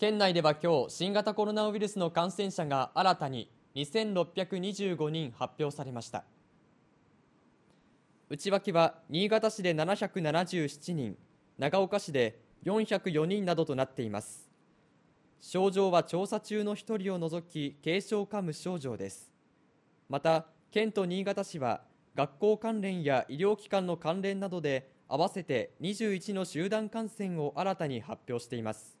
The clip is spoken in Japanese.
県内では今日新型コロナウイルスの感染者が新たに2625人発表されました内訳は新潟市で777人長岡市で404人などとなっています症状は調査中の1人を除き軽症か無症状ですまた県と新潟市は学校関連や医療機関の関連などで合わせて21の集団感染を新たに発表しています